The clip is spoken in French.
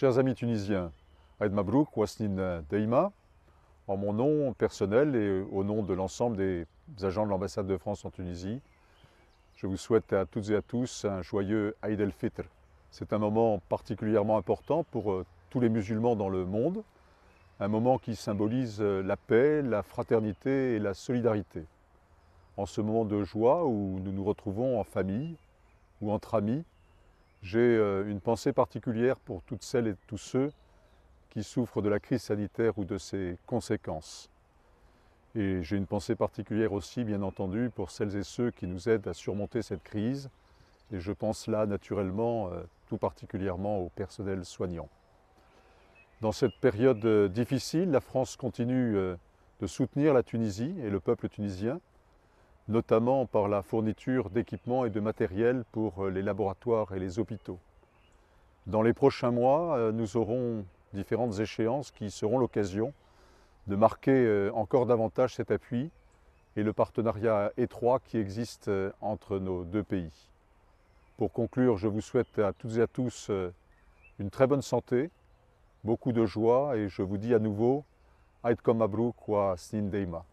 Chers amis tunisiens, Aïd Mabrouk, Wasnin Deima, en mon nom personnel et euh, au nom de l'ensemble des agents de l'ambassade de France en Tunisie, je vous souhaite à toutes et à tous un joyeux Aïd el Fitr. C'est un moment particulièrement important pour euh, tous les musulmans dans le monde, un moment qui symbolise euh, la paix, la fraternité et la solidarité. En ce moment de joie où nous nous retrouvons en famille ou entre amis, j'ai euh, une pensée particulière pour toutes celles et tous ceux qui souffrent de la crise sanitaire ou de ses conséquences. Et j'ai une pensée particulière aussi, bien entendu, pour celles et ceux qui nous aident à surmonter cette crise. Et je pense là, naturellement, euh, tout particulièrement au personnel soignant. Dans cette période euh, difficile, la France continue de soutenir la Tunisie et le peuple tunisien notamment par la fourniture d'équipements et de matériel pour euh, les laboratoires et les hôpitaux. Dans les prochains mois, euh, nous aurons différentes échéances qui seront l'occasion de marquer euh, encore davantage cet appui et le partenariat étroit qui existe entre nos deux pays. Pour conclure, je vous souhaite à toutes et à tous une très bonne santé, beaucoup de joie et je vous dis à nouveau Aitkom kwa wa deima ».